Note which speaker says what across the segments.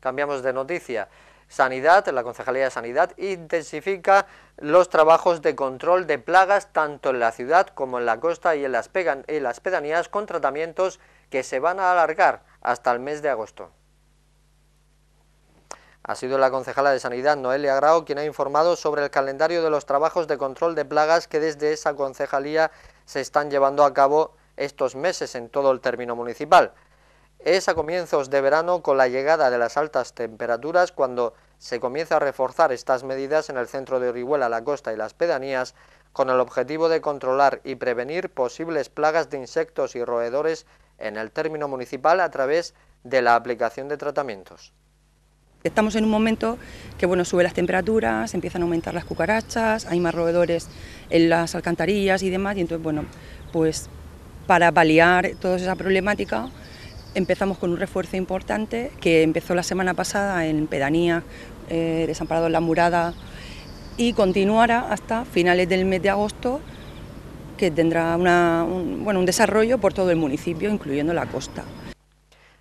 Speaker 1: Cambiamos de noticia. Sanidad, la Concejalía de Sanidad, intensifica los trabajos de control de plagas tanto en la ciudad como en la costa y en las, pedanías con tratamientos que se van a alargar hasta el mes de agosto. Ha sido la concejala de Sanidad, Noelia Grau, quien ha informado sobre el calendario de los trabajos de control de plagas que desde esa concejalía se están llevando a cabo estos meses en todo el término municipal. Es a comienzos de verano con la llegada de las altas temperaturas cuando se comienza a reforzar estas medidas en el centro de Orihuela, la costa y las pedanías con el objetivo de controlar y prevenir posibles plagas de insectos y roedores en el término municipal a través de la aplicación de tratamientos.
Speaker 2: Estamos en un momento que bueno, sube las temperaturas, empiezan a aumentar las cucarachas, hay más roedores en las alcantarillas y demás, y entonces bueno, pues para paliar toda esa problemática Empezamos con un refuerzo importante que empezó la semana pasada en Pedanía, eh, Desamparados, en la Murada y continuará hasta finales del mes de agosto que tendrá un, un desarrollo por todo el municipio, incluyendo la costa.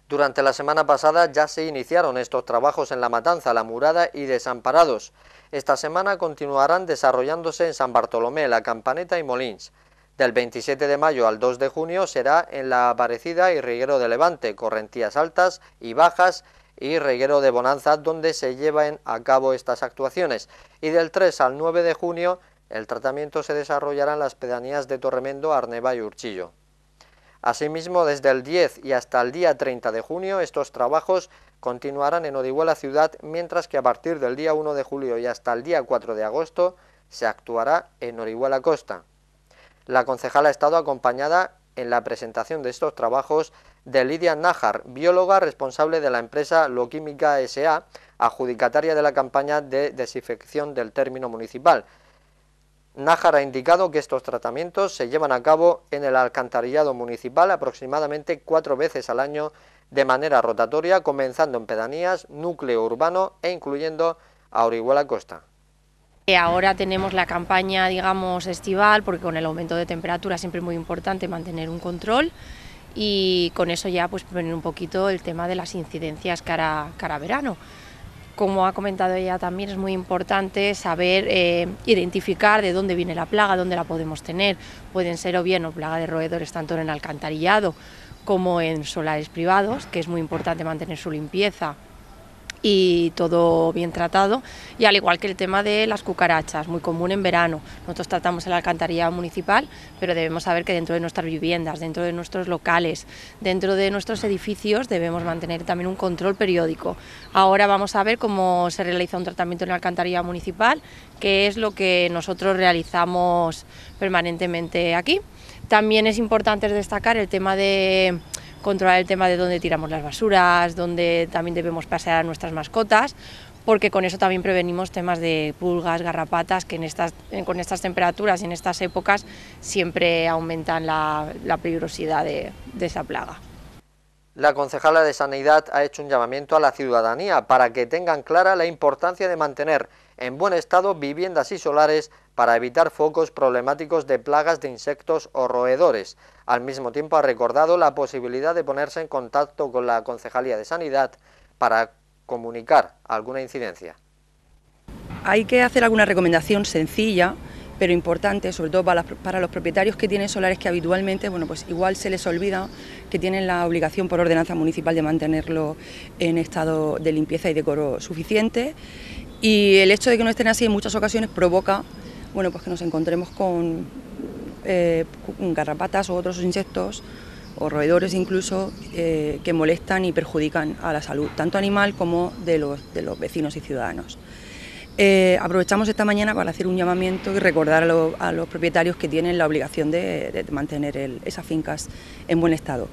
Speaker 1: Durante la semana pasada ya se iniciaron estos trabajos en La Matanza, La Murada y Desamparados. Esta semana continuarán desarrollándose en San Bartolomé, La Campaneta y Molins. Del 27 de mayo al 2 de junio será en la Aparecida y Riguero de Levante, correntías altas y bajas y Riguero de Bonanza, donde se llevan a cabo estas actuaciones. Y del 3 al 9 de junio el tratamiento se desarrollará en las pedanías de Torremendo, Arneva y Urchillo. Asimismo, desde el 10 y hasta el día 30 de junio, estos trabajos continuarán en Orihuela Ciudad, mientras que a partir del día 1 de julio y hasta el día 4 de agosto se actuará en Orihuela Costa. La concejala ha estado acompañada en la presentación de estos trabajos de Lidia Nájar, bióloga responsable de la empresa Loquímica SA, adjudicataria de la campaña de desinfección del término municipal. Nájar ha indicado que estos tratamientos se llevan a cabo en el alcantarillado municipal aproximadamente cuatro veces al año de manera rotatoria, comenzando en pedanías, núcleo urbano e incluyendo a Orihuela Costa.
Speaker 3: Ahora tenemos la campaña, digamos, estival, porque con el aumento de temperatura siempre es muy importante mantener un control y con eso ya pues poner un poquito el tema de las incidencias cara, verano. Como ha comentado ella también, es muy importante saber eh, identificar de dónde viene la plaga, dónde la podemos tener. Pueden ser o bien o plaga de roedores tanto en alcantarillado como en solares privados, que es muy importante mantener su limpieza y todo bien tratado. Y al igual que el tema de las cucarachas, muy común en verano. Nosotros tratamos en la alcantarilla municipal, pero debemos saber que dentro de nuestras viviendas, dentro de nuestros locales, dentro de nuestros edificios, debemos mantener también un control periódico. Ahora vamos a ver cómo se realiza un tratamiento en la alcantarilla municipal, que es lo que nosotros realizamos permanentemente aquí. También es importante destacar el tema de controlar el tema de dónde tiramos las basuras, dónde también debemos pasear a nuestras mascotas, porque con eso también prevenimos temas de pulgas, garrapatas, que en estas, con estas temperaturas y en estas épocas siempre aumentan la, peligrosidad de esa plaga.
Speaker 1: La concejala de Sanidad ha hecho un llamamiento a la ciudadanía para que tengan clara la importancia de mantener en buen estado viviendas y solares para evitar focos problemáticos de plagas de insectos o roedores. Al mismo tiempo ha recordado la posibilidad de ponerse en contacto con la Concejalía de Sanidad para comunicar alguna incidencia.
Speaker 2: Hay que hacer alguna recomendación sencilla pero importante, sobre todo para, los propietarios que tienen solares que habitualmente, bueno, pues igual se les olvida que tienen la obligación por ordenanza municipal de mantenerlo en estado de limpieza y decoro suficiente. Y el hecho de que no estén así en muchas ocasiones provoca, bueno, pues que nos encontremos con, eh, garrapatas o otros insectos o roedores incluso eh, que molestan y perjudican a la salud, tanto animal como de los, de los vecinos y ciudadanos. Eh, aprovechamos esta mañana para hacer un llamamiento y recordar a, los propietarios que tienen la obligación de, mantener esas fincas en buen estado.